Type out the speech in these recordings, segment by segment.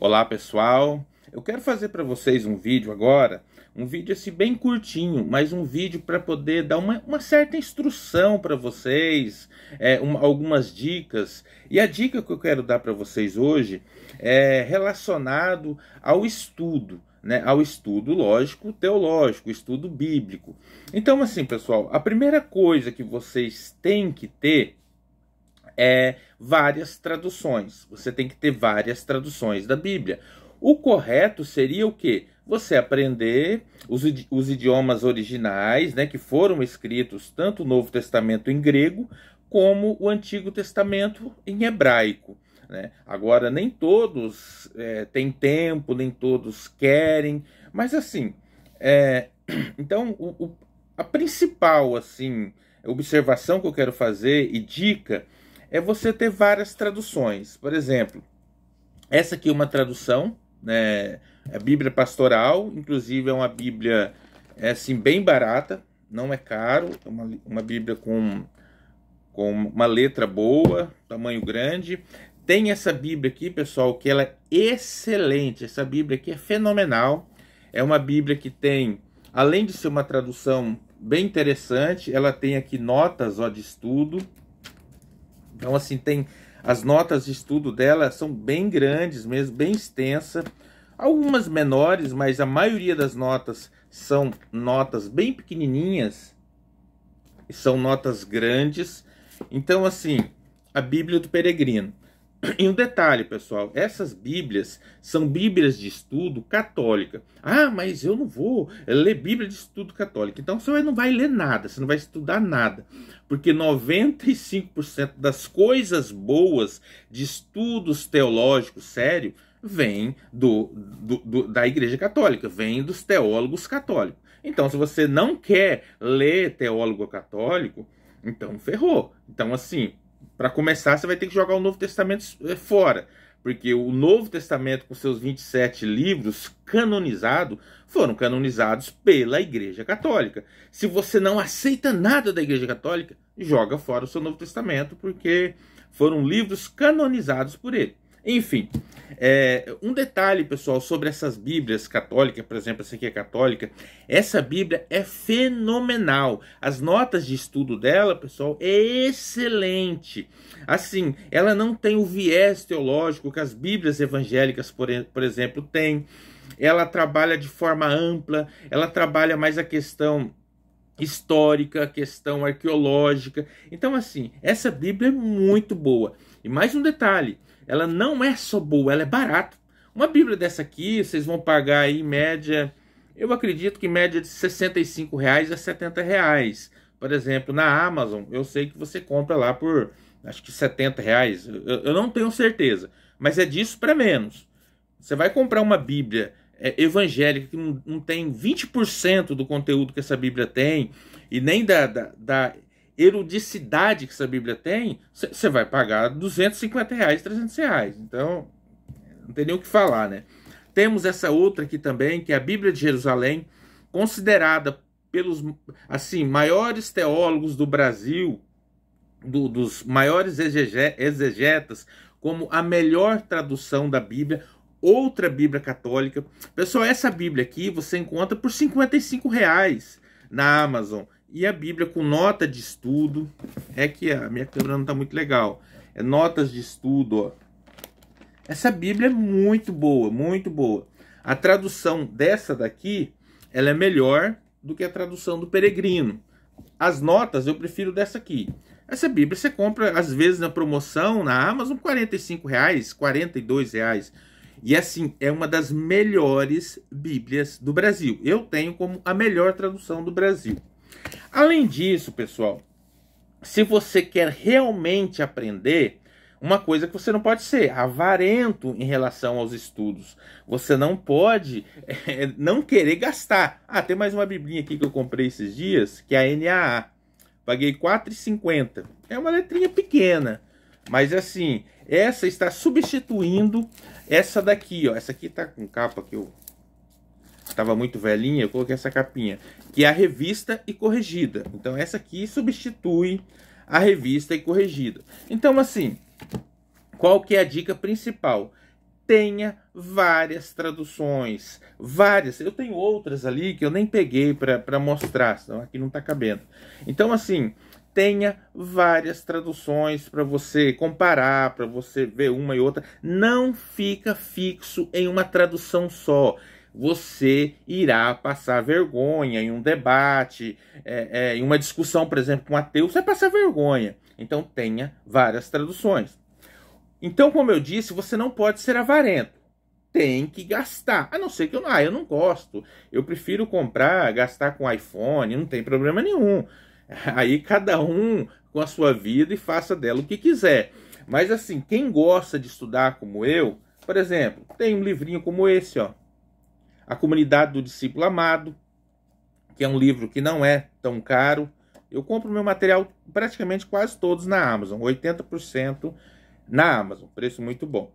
Olá pessoal, eu quero fazer para vocês um vídeo agora, um vídeo assim bem curtinho, mas um vídeo para poder dar uma, uma certa instrução para vocês, é, uma, algumas dicas. E a dica que eu quero dar para vocês hoje é relacionado ao estudo, né, ao estudo lógico teológico, estudo bíblico. Então assim pessoal, a primeira coisa que vocês têm que ter é várias traduções. Você tem que ter várias traduções da Bíblia. O correto seria o quê? Você aprender os, os idiomas originais, né, que foram escritos tanto o Novo Testamento em grego como o Antigo Testamento em hebraico. Né? Agora, nem todos é, têm tempo, nem todos querem, mas assim, é, então o, o, a principal assim observação que eu quero fazer e dica é você ter várias traduções. Por exemplo, essa aqui é uma tradução, né? É a Bíblia Pastoral, inclusive é uma Bíblia é, assim bem barata, não é caro, é uma, uma Bíblia com com uma letra boa, tamanho grande. Tem essa Bíblia aqui, pessoal, que ela é excelente. Essa Bíblia aqui é fenomenal. É uma Bíblia que tem, além de ser uma tradução bem interessante, ela tem aqui notas ó, de estudo. Então, assim, tem as notas de estudo dela são bem grandes mesmo, bem extensa. Algumas menores, mas a maioria das notas são notas bem pequenininhas. São notas grandes. Então, assim, a Bíblia do Peregrino. E um detalhe, pessoal, essas Bíblias são Bíblias de estudo católica. Ah, mas eu não vou ler Bíblia de estudo católica. Então você não vai ler nada, você não vai estudar nada. Porque 95% das coisas boas de estudos teológicos sério vem do, do, do, da Igreja Católica, vem dos teólogos católicos. Então, se você não quer ler teólogo católico, então ferrou. Então, assim, para começar, você vai ter que jogar o Novo Testamento eh, fora, porque o Novo Testamento, com seus 27 livros canonizados, foram canonizados pela Igreja Católica. Se você não aceita nada da Igreja Católica, joga fora o seu Novo Testamento, porque foram livros canonizados por ele. Enfim, é, um detalhe, pessoal, sobre essas Bíblias católicas, por exemplo, essa aqui é católica, essa Bíblia é fenomenal. As notas de estudo dela, pessoal, é excelente. Assim, ela não tem o viés teológico que as Bíblias evangélicas, por, por exemplo, têm. Ela trabalha de forma ampla, ela trabalha mais a questão histórica, a questão arqueológica. Então, assim, essa Bíblia é muito boa. E mais um detalhe: ela não é só boa, ela é barata. Uma Bíblia dessa aqui, vocês vão pagar aí em média, eu acredito que em média de 65 reais a 70 reais. Por exemplo, na Amazon, eu sei que você compra lá por acho que 70 reais. Eu, eu não tenho certeza, mas é disso para menos. Você vai comprar uma Bíblia é, evangélica que não, não tem 20% do conteúdo que essa Bíblia tem e nem da, da, da erudicidade que essa Bíblia tem, você vai pagar 250 reais, 300 reais. Então, não tem nem o que falar, né? Temos essa outra aqui também, que é a Bíblia de Jerusalém, considerada pelos assim maiores teólogos do Brasil, do, dos maiores exegetas, como a melhor tradução da Bíblia, outra Bíblia católica. Pessoal, essa Bíblia aqui você encontra por 55 reais na Amazon. E a Bíblia com nota de estudo. É que a minha câmera não está muito legal. É notas de estudo, ó. Essa Bíblia é muito boa, muito boa. A tradução dessa daqui, ela é melhor do que a tradução do Peregrino. As notas eu prefiro dessa aqui. Essa Bíblia você compra às vezes na promoção na Amazon R$ 45, reais, R$ reais. E assim, é uma das melhores Bíblias do Brasil. Eu tenho como a melhor tradução do Brasil. Além disso, pessoal, se você quer realmente aprender, uma coisa que você não pode ser avarento em relação aos estudos. Você não pode é, não querer gastar. Ah, tem mais uma biblinha aqui que eu comprei esses dias, que é a NAA. Paguei R$4,50. É uma letrinha pequena. Mas assim, essa está substituindo essa daqui, ó. Essa aqui está com capa que eu estava muito velhinha, eu coloquei essa capinha, que é a revista e corrigida. Então essa aqui substitui a revista e corrigida. Então assim, qual que é a dica principal? Tenha várias traduções, várias. Eu tenho outras ali que eu nem peguei para mostrar, senão aqui não está cabendo. Então assim, tenha várias traduções para você comparar, para você ver uma e outra. Não fica fixo em uma tradução só você irá passar vergonha em um debate, é, é, em uma discussão, por exemplo, com um ateu, você vai passar vergonha. Então tenha várias traduções. Então, como eu disse, você não pode ser avarento. Tem que gastar. A não ser que eu, ah, eu não gosto. Eu prefiro comprar, gastar com iPhone, não tem problema nenhum. Aí cada um com a sua vida e faça dela o que quiser. Mas assim, quem gosta de estudar como eu, por exemplo, tem um livrinho como esse, ó. A Comunidade do Discípulo Amado, que é um livro que não é tão caro. Eu compro meu material praticamente quase todos na Amazon, 80% na Amazon, preço muito bom.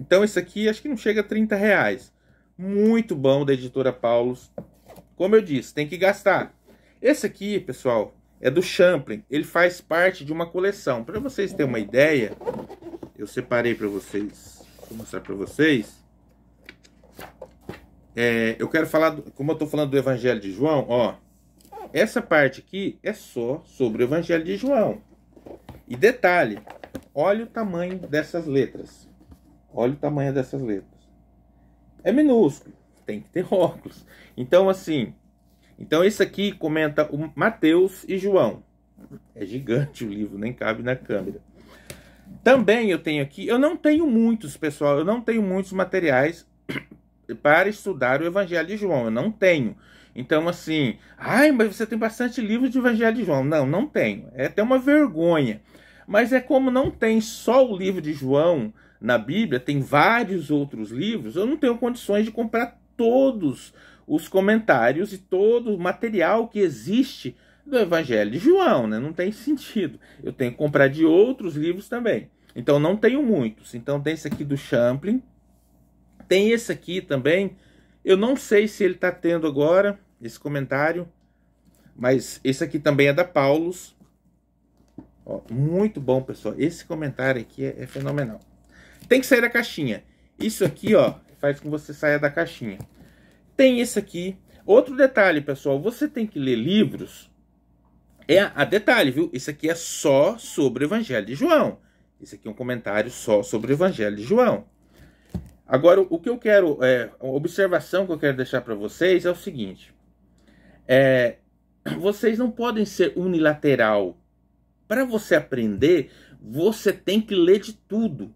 Então esse aqui acho que não chega a 30 reais. Muito bom da editora Paulus. Como eu disse, tem que gastar. Esse aqui, pessoal, é do Champlin. Ele faz parte de uma coleção. Para vocês terem uma ideia, eu separei para vocês, vou mostrar para vocês. É, eu quero falar, do, como eu estou falando do Evangelho de João, ó, essa parte aqui é só sobre o Evangelho de João. E detalhe, olha o tamanho dessas letras. Olha o tamanho dessas letras. É minúsculo, tem que ter óculos. Então, assim, então isso aqui comenta o Mateus e João. É gigante o livro, nem cabe na câmera. Também eu tenho aqui, eu não tenho muitos, pessoal, eu não tenho muitos materiais para estudar o Evangelho de João. Eu não tenho. Então, assim, ai, mas você tem bastante livro de Evangelho de João. Não, não tenho. É até uma vergonha. Mas é como não tem só o livro de João na Bíblia, tem vários outros livros, eu não tenho condições de comprar todos os comentários e todo o material que existe do Evangelho de João, né? Não tem sentido. Eu tenho que comprar de outros livros também. Então não tenho muitos. Então tem esse aqui do Champlin, tem esse aqui também. Eu não sei se ele está tendo agora esse comentário, mas esse aqui também é da Paulus. Ó, muito bom, pessoal. Esse comentário aqui é, é fenomenal. Tem que sair da caixinha. Isso aqui, ó, faz com que você saia da caixinha. Tem esse aqui. Outro detalhe, pessoal, você tem que ler livros. É a, a detalhe, viu? Isso aqui é só sobre o Evangelho de João. Esse aqui é um comentário só sobre o Evangelho de João. Agora, o que eu quero, é, a observação que eu quero deixar para vocês é o seguinte: é, vocês não podem ser unilateral. Para você aprender, você tem que ler de tudo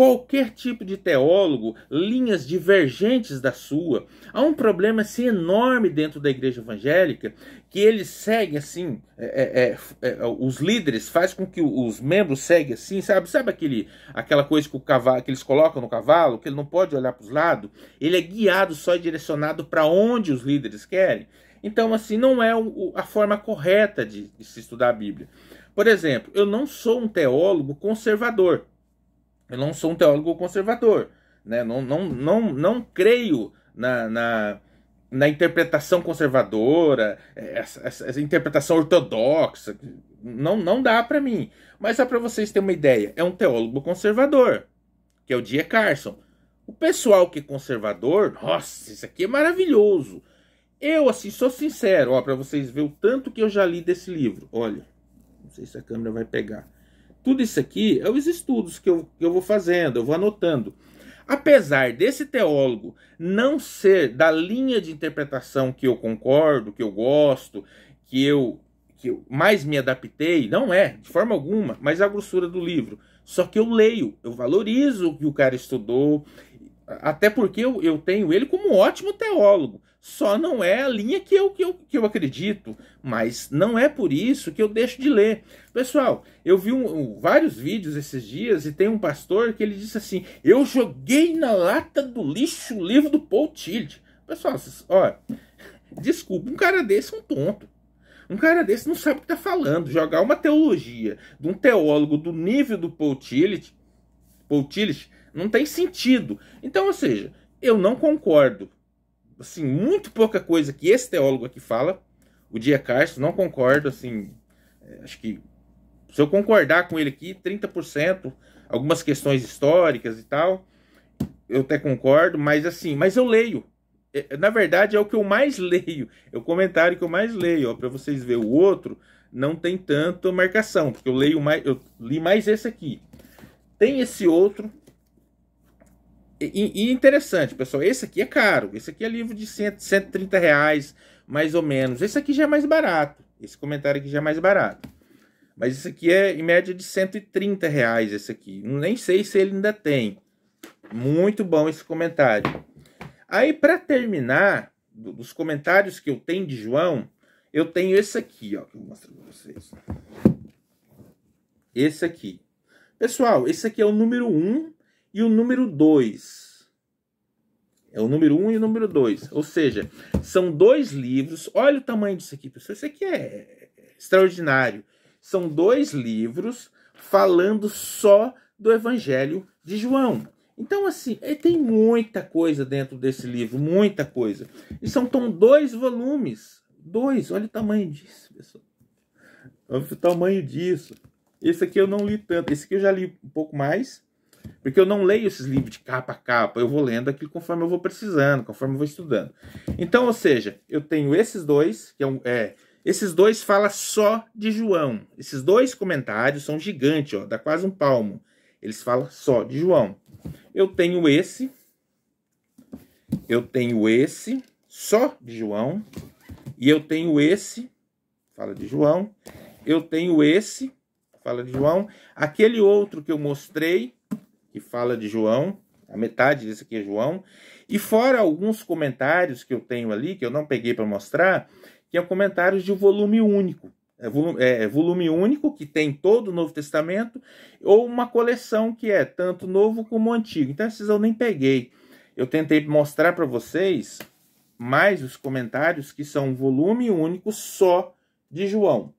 qualquer tipo de teólogo, linhas divergentes da sua. Há um problema assim, enorme dentro da igreja evangélica que eles seguem assim, é, é, é, é os líderes faz com que os membros seguem assim, sabe? Sabe aquele, aquela coisa que, o cavalo, que eles colocam no cavalo, que ele não pode olhar para os lados? Ele é guiado só e é direcionado para onde os líderes querem. Então, assim, não é a forma correta de, de se estudar a Bíblia. Por exemplo, eu não sou um teólogo conservador. Eu não sou um teólogo conservador, né? Não, não, não, não creio na, na, na interpretação conservadora, é, essa, essa, essa, interpretação ortodoxa. Não, não dá para mim. Mas só para vocês terem uma ideia, é um teólogo conservador, que é o D. Carson. O pessoal que é conservador, nossa, isso aqui é maravilhoso. Eu, assim, sou sincero, ó, para vocês verem o tanto que eu já li desse livro. Olha, não sei se a câmera vai pegar. Tudo isso aqui é os estudos que eu, que eu vou fazendo, eu vou anotando. Apesar desse teólogo não ser da linha de interpretação que eu concordo, que eu gosto, que eu, que eu mais me adaptei, não é, de forma alguma, mas a grossura do livro. Só que eu leio, eu valorizo o que o cara estudou, até porque eu, eu tenho ele como um ótimo teólogo. Só não é a linha que eu, que, eu, que eu acredito, mas não é por isso que eu deixo de ler. Pessoal, eu vi um, um, vários vídeos esses dias e tem um pastor que ele disse assim: Eu joguei na lata do lixo o livro do Paul Tillich. Pessoal, olha, desculpa, um cara desse é um tonto. Um cara desse não sabe o que está falando. Jogar uma teologia de um teólogo do nível do Paul Tillich, Paul Tillich não tem sentido. Então, ou seja, eu não concordo assim, muito pouca coisa que esse teólogo aqui fala. O Dia Castro, não concordo, assim, é, acho que se eu concordar com ele aqui, 30%, algumas questões históricas e tal, eu até concordo, mas assim, mas eu leio. É, é, na verdade, é o que eu mais leio, é o comentário que eu mais leio, ó, para vocês verem. O outro não tem tanto marcação, porque eu leio mais, eu li mais esse aqui. Tem esse outro e, e, interessante, pessoal, esse aqui é caro. Esse aqui é livro de 100, 130 reais, mais ou menos. Esse aqui já é mais barato. Esse comentário aqui já é mais barato. Mas esse aqui é em média de 130 reais, esse aqui. Nem sei se ele ainda tem. Muito bom esse comentário. Aí, para terminar, dos comentários que eu tenho de João, eu tenho esse aqui, ó, que eu mostro para vocês. Esse aqui. Pessoal, esse aqui é o número 1 um e o número 2. É o número 1 um e o número 2. Ou seja, são dois livros. Olha o tamanho disso aqui, pessoal. Isso aqui é extraordinário. São dois livros falando só do Evangelho de João. Então, assim, é, tem muita coisa dentro desse livro, muita coisa. E são tão dois volumes. Dois, olha o tamanho disso, pessoal. Olha o tamanho disso. Esse aqui eu não li tanto. Esse aqui eu já li um pouco mais. Porque eu não leio esses livros de capa a capa, eu vou lendo aquilo conforme eu vou precisando, conforme eu vou estudando. Então, ou seja, eu tenho esses dois, que é, um, é esses dois fala só de João. Esses dois comentários são gigantes, ó, dá quase um palmo. Eles falam só de João. Eu tenho esse, eu tenho esse só de João, e eu tenho esse, fala de João, eu tenho esse, fala de João, aquele outro que eu mostrei, que fala de João, a metade desse aqui é João, e fora alguns comentários que eu tenho ali, que eu não peguei para mostrar, que é um comentários de volume único. É volume, é, é volume, único que tem todo o Novo Testamento, ou uma coleção que é tanto novo como antigo. Então, esses eu nem peguei. Eu tentei mostrar para vocês mais os comentários que são volume único só de João.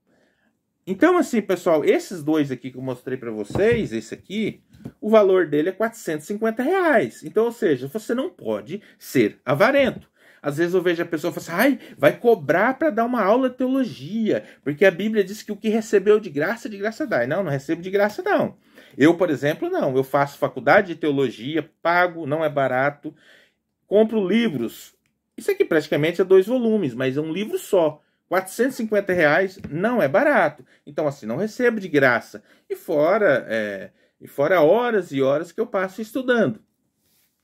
Então, assim, pessoal, esses dois aqui que eu mostrei para vocês, esse aqui, o valor dele é 450 reais. Então, ou seja, você não pode ser avarento. Às vezes eu vejo a pessoa falando assim, ai, vai cobrar para dar uma aula de teologia, porque a Bíblia diz que o que recebeu de graça, de graça dá. Não, não recebo de graça, não. Eu, por exemplo, não. Eu faço faculdade de teologia, pago, não é barato, compro livros. Isso aqui praticamente é dois volumes, mas é um livro só. 450 reais não é barato. Então, assim, não recebo de graça. E fora, é, e fora horas e horas que eu passo estudando.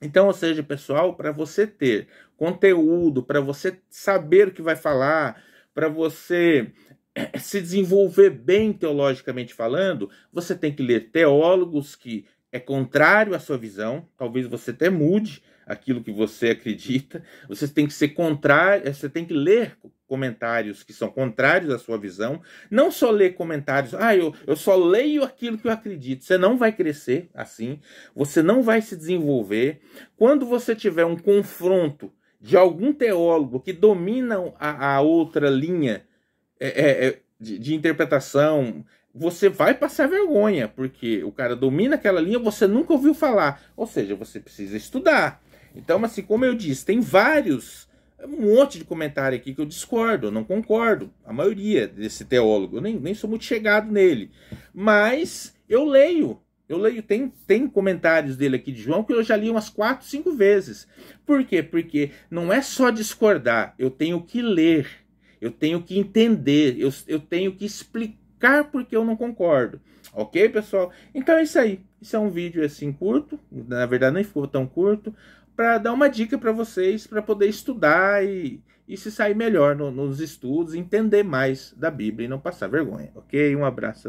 Então, ou seja, pessoal, para você ter conteúdo, para você saber o que vai falar, para você eh, se desenvolver bem teologicamente falando, você tem que ler teólogos que é contrário à sua visão, talvez você até mude aquilo que você acredita. Você tem que ser contrário, eh, você tem que ler comentários que são contrários à sua visão, não só ler comentários, ah, eu, eu só leio aquilo que eu acredito. Você não vai crescer assim, você não vai se desenvolver. Quando você tiver um confronto de algum teólogo que domina a, a outra linha é, é, é de, de interpretação, você vai passar vergonha, porque o cara domina aquela linha, você nunca ouviu falar. Ou seja, você precisa estudar. Então, assim, como eu disse, tem vários é um monte de comentário aqui que eu discordo, eu não concordo, a maioria desse teólogo, eu nem, nem sou muito chegado nele, mas eu leio, eu leio, tem, tem comentários dele aqui de João que eu já li umas quatro, cinco vezes. Por quê? Porque não é só discordar, eu tenho que ler, eu tenho que entender, eu, eu tenho que explicar porque eu não concordo. Ok, pessoal? Então é isso aí. Isso é um vídeo assim curto, na verdade nem ficou tão curto, para dar uma dica para vocês para poder estudar e, e se sair melhor no, nos estudos, entender mais da Bíblia e não passar vergonha, ok? Um abraço.